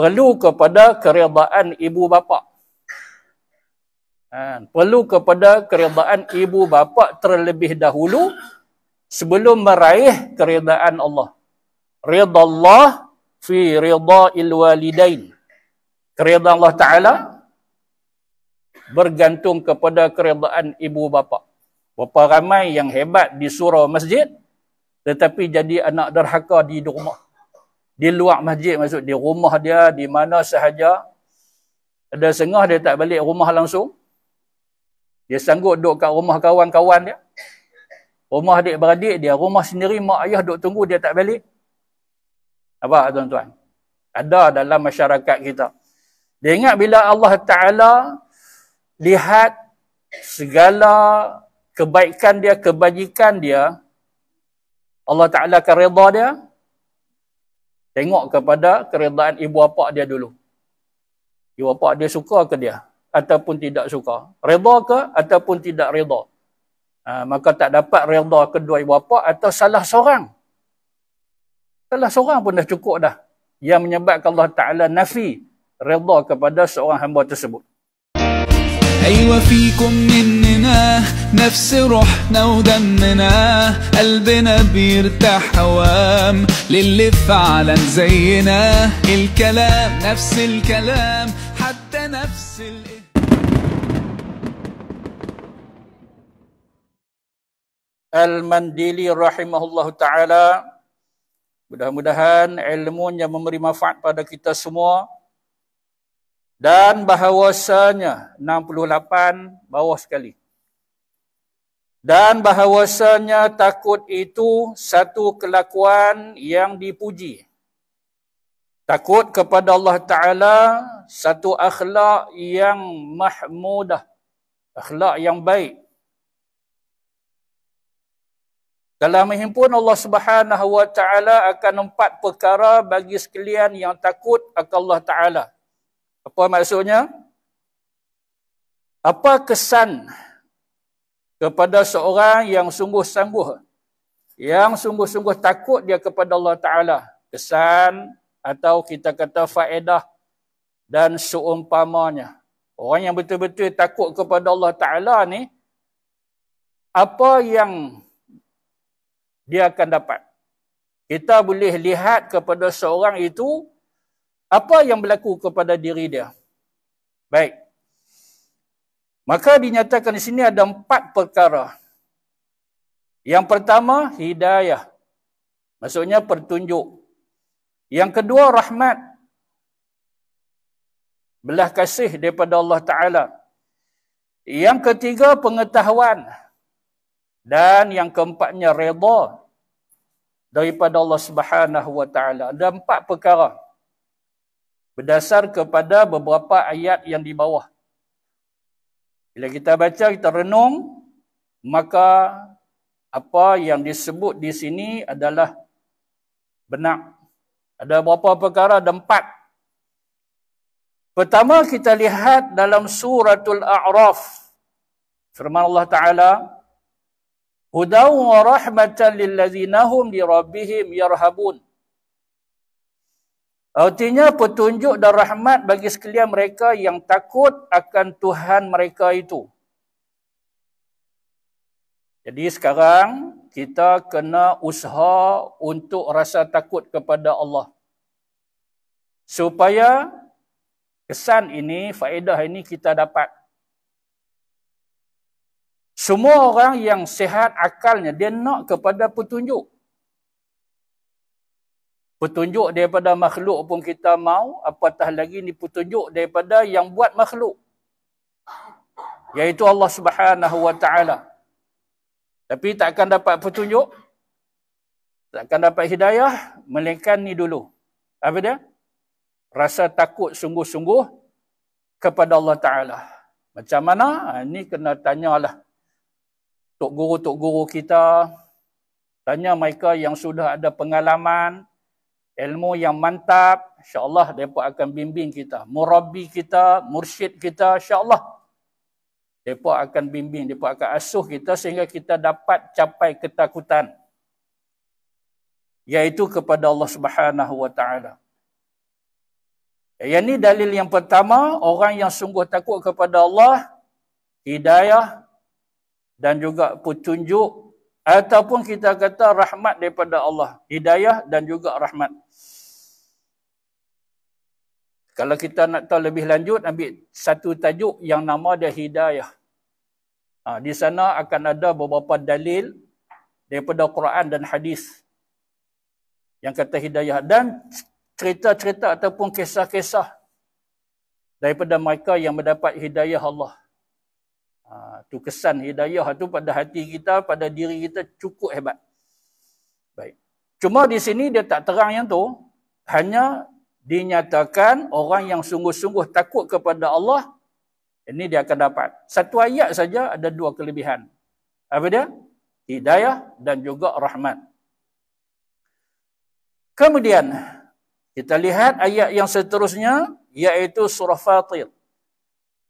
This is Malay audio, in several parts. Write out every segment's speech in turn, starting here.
perlu kepada keredaan ibu bapa. Ha, perlu kepada keredaan ibu bapa terlebih dahulu sebelum meraih keredaan Allah. Allah fi ridail walidain. Keredaan Allah Ta'ala bergantung kepada keredaan ibu bapa. Bapa ramai yang hebat di surau masjid tetapi jadi anak derhaka di rumah di luar masjid maksud di rumah dia di mana sahaja ada sengah dia tak balik rumah langsung dia sanggup duduk kat rumah kawan-kawan dia rumah adik beradik dia rumah sendiri mak ayah duduk tunggu dia tak balik apa tuan-tuan ada dalam masyarakat kita dia ingat bila Allah Ta'ala lihat segala kebaikan dia, kebajikan dia, Allah Ta'ala akan reda dia, Tengok kepada keredaan ibu bapa dia dulu. Ibu bapa dia suka ke dia? Ataupun tidak suka? Reda ke ataupun tidak reda? Ha, maka tak dapat reda kedua ibu bapa atau salah seorang. Salah seorang pun dah cukup dah. Yang menyebabkan Allah Ta'ala nafi reda kepada seorang hamba tersebut. Ayu fikum minni نفس روحنا ودمنا قلبنا بيرتاح هوام للي فعلا زينا الكلام نفس الكلام حتى نفس ال... al Al-Mandili rahimahullahu taala. Mudah-mudahan ilmunya memberi manfaat pada kita semua dan bahawasanya 68 bawah sekali. dan bahawasanya takut itu satu kelakuan yang dipuji. Takut kepada Allah Ta'ala satu akhlak yang mahmudah. Akhlak yang baik. Dalam menghimpun Allah Subhanahu Wa Ta'ala akan empat perkara bagi sekalian yang takut akan Allah Ta'ala. Apa maksudnya? Apa kesan kepada seorang yang sungguh sungguh yang sungguh-sungguh takut dia kepada Allah Ta'ala. Kesan atau kita kata faedah dan seumpamanya. Orang yang betul-betul takut kepada Allah Ta'ala ni, apa yang dia akan dapat? Kita boleh lihat kepada seorang itu, apa yang berlaku kepada diri dia. Baik, Maka dinyatakan di sini ada empat perkara. Yang pertama, hidayah. Maksudnya pertunjuk. Yang kedua, rahmat. Belah kasih daripada Allah Ta'ala. Yang ketiga, pengetahuan. Dan yang keempatnya, reda daripada Allah Subhanahu Wa Ta'ala. Ada empat perkara. Berdasar kepada beberapa ayat yang di bawah. Bila kita baca, kita renung, maka apa yang disebut di sini adalah benak. Ada beberapa perkara, ada empat. Pertama, kita lihat dalam suratul A'raf. Firman Allah Ta'ala, Hudau wa rahmatan lillazinahum dirabbihim yarhabun. Artinya petunjuk dan rahmat bagi sekalian mereka yang takut akan Tuhan mereka itu. Jadi sekarang kita kena usaha untuk rasa takut kepada Allah. Supaya kesan ini, faedah ini kita dapat. Semua orang yang sehat akalnya, dia nak kepada petunjuk petunjuk daripada makhluk pun kita mau apatah lagi ni petunjuk daripada yang buat makhluk yaitu Allah Subhanahu wa taala tapi tak akan dapat petunjuk tak akan dapat hidayah melainkan ni dulu apa dia rasa takut sungguh-sungguh kepada Allah taala macam mana Ini ha, kena tanyalah tok guru-tok guru kita tanya mereka yang sudah ada pengalaman ilmu yang mantap, insya Allah mereka akan bimbing kita. Murabi kita, mursyid kita, insya Allah Mereka akan bimbing, mereka akan asuh kita sehingga kita dapat capai ketakutan. yaitu kepada Allah Subhanahu SWT. Yang ini dalil yang pertama, orang yang sungguh takut kepada Allah, hidayah dan juga petunjuk ataupun kita kata rahmat daripada Allah, hidayah dan juga rahmat. Kalau kita nak tahu lebih lanjut, ambil satu tajuk yang nama dia hidayah. Ha, di sana akan ada beberapa dalil daripada Quran dan hadis yang kata hidayah dan cerita-cerita ataupun kisah-kisah daripada mereka yang mendapat hidayah Allah. Ha, tu kesan hidayah tu pada hati kita, pada diri kita cukup hebat. Baik. Cuma di sini dia tak terang yang tu. Hanya dinyatakan orang yang sungguh-sungguh takut kepada Allah, ini dia akan dapat. Satu ayat saja ada dua kelebihan. Apa dia? Hidayah dan juga rahmat. Kemudian, kita lihat ayat yang seterusnya, iaitu surah Fatir.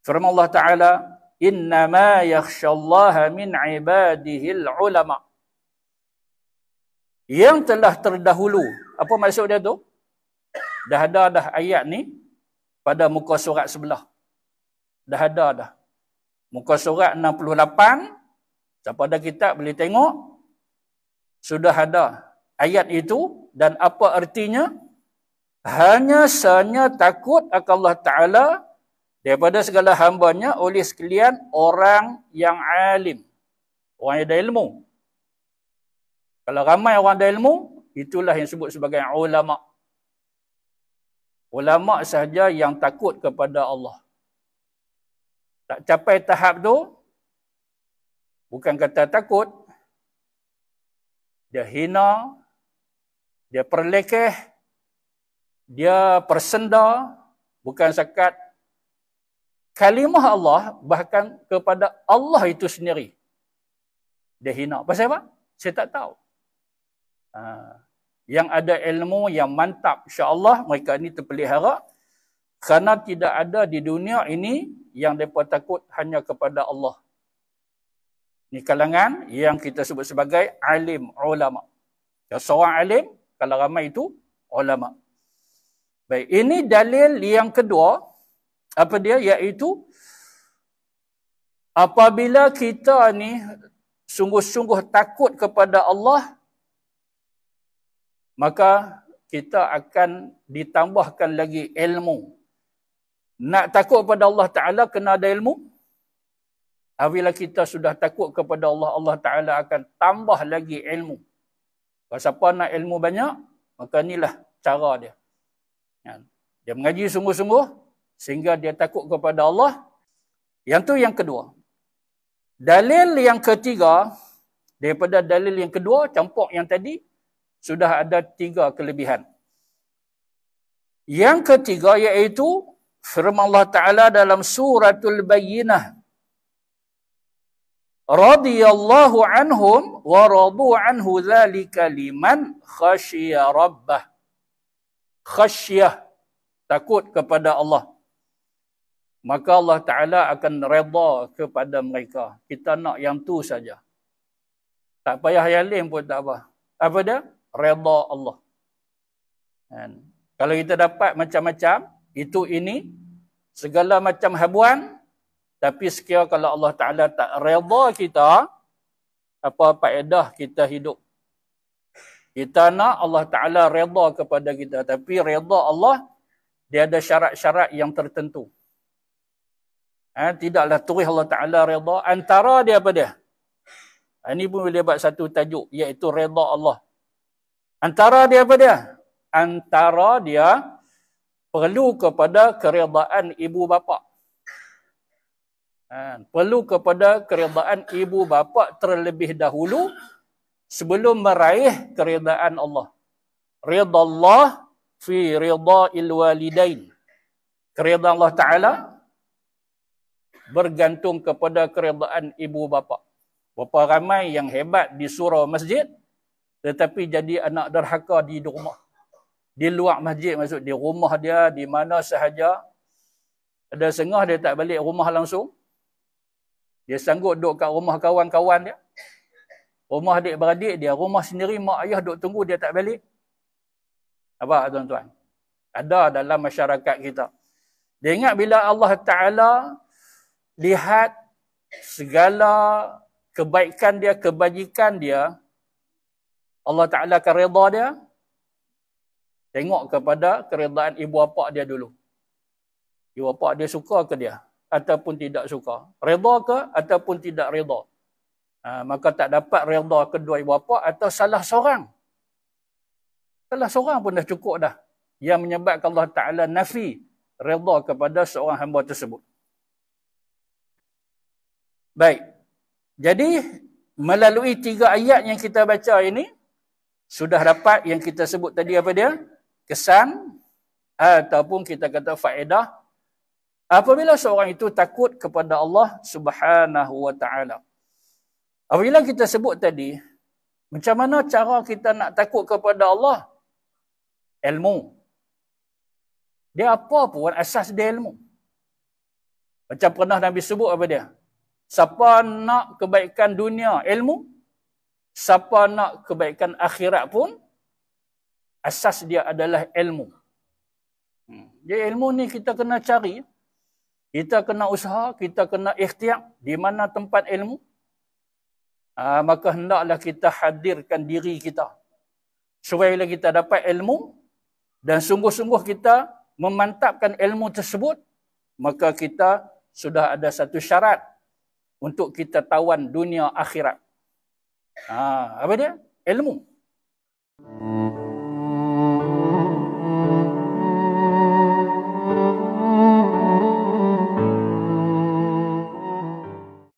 Firman Allah Ta'ala, innama yakhshallaha min ibadihi ulama yang telah terdahulu apa maksud dia tu dah ada dah ayat ni pada muka surat sebelah dah ada dah muka surat 68 siapa ada kitab boleh tengok sudah ada ayat itu dan apa artinya hanya sanya takut akan Allah taala daripada segala hambanya oleh sekalian orang yang alim. Orang yang ada ilmu. Kalau ramai orang ada ilmu, itulah yang disebut sebagai ulama. Ulama sahaja yang takut kepada Allah. Tak capai tahap tu, bukan kata takut, dia hina, dia perlekeh, dia persenda, bukan sekat kalimah Allah bahkan kepada Allah itu sendiri dia hina. Pasal apa? Saya tak tahu. Ha. Yang ada ilmu yang mantap insya-Allah mereka ini terpelihara kerana tidak ada di dunia ini yang depa takut hanya kepada Allah. Ini kalangan yang kita sebut sebagai alim ulama. Yang seorang alim kalau ramai itu ulama. Baik, ini dalil yang kedua apa dia iaitu apabila kita ni sungguh-sungguh takut kepada Allah maka kita akan ditambahkan lagi ilmu nak takut kepada Allah taala kena ada ilmu apabila kita sudah takut kepada Allah Allah taala akan tambah lagi ilmu kalau siapa nak ilmu banyak maka inilah cara dia ya. dia mengaji sungguh-sungguh sehingga dia takut kepada Allah. Yang tu yang kedua. Dalil yang ketiga, daripada dalil yang kedua, campur yang tadi, sudah ada tiga kelebihan. Yang ketiga iaitu firman Allah Ta'ala dalam suratul Bayyinah. Radiyallahu anhum wa radu anhu zalika liman khashiyah rabbah. Khashiyah, takut kepada Allah maka Allah Ta'ala akan reda kepada mereka. Kita nak yang tu saja. Tak payah yang lain pun tak apa. Apa dia? Reda Allah. And kalau kita dapat macam-macam, itu ini, segala macam habuan, tapi sekiranya kalau Allah Ta'ala tak reda kita, apa faedah kita hidup? Kita nak Allah Ta'ala reda kepada kita. Tapi reda Allah, dia ada syarat-syarat yang tertentu. Ha, tidaklah turih Allah Ta'ala reda Antara dia apa dia? Ha, ini pun boleh buat satu tajuk iaitu reda Allah. Antara dia apa dia? Antara dia perlu kepada keredaan ibu bapa. Ha, perlu kepada keredaan ibu bapa terlebih dahulu sebelum meraih keredaan Allah. Ridha Allah fi ridha il walidain. Allah Ta'ala bergantung kepada keredaan ibu bapa. Bapa ramai yang hebat di surau masjid tetapi jadi anak derhaka di rumah. Di luar masjid maksud di rumah dia di mana sahaja ada sengah dia tak balik rumah langsung. Dia sanggup duduk kat rumah kawan-kawan dia. Rumah adik-beradik dia, rumah sendiri mak ayah duduk tunggu dia tak balik. Apa tuan-tuan? Ada dalam masyarakat kita. Dia ingat bila Allah Ta'ala lihat segala kebaikan dia, kebajikan dia, Allah Ta'ala akan reda dia, tengok kepada keredaan ibu bapa dia dulu. Ibu bapa dia suka ke dia? Ataupun tidak suka? Reda ke? Ataupun tidak reda? Ha, maka tak dapat reda kedua ibu bapa atau salah seorang. Salah seorang pun dah cukup dah. Yang menyebabkan Allah Ta'ala nafi reda kepada seorang hamba tersebut. Baik. Jadi melalui tiga ayat yang kita baca ini sudah dapat yang kita sebut tadi apa dia? Kesan ataupun kita kata faedah apabila seorang itu takut kepada Allah Subhanahu wa taala. Apabila kita sebut tadi macam mana cara kita nak takut kepada Allah? Ilmu. Dia apa pun asas dia ilmu. Macam pernah Nabi sebut apa dia? Siapa nak kebaikan dunia ilmu, siapa nak kebaikan akhirat pun, asas dia adalah ilmu. Jadi hmm. ilmu ni kita kena cari, kita kena usaha, kita kena ikhtiar di mana tempat ilmu. Ah, maka hendaklah kita hadirkan diri kita. Supaya kita dapat ilmu dan sungguh-sungguh kita memantapkan ilmu tersebut, maka kita sudah ada satu syarat untuk kita tawan dunia akhirat. Ha, apa dia? Ilmu. Hmm.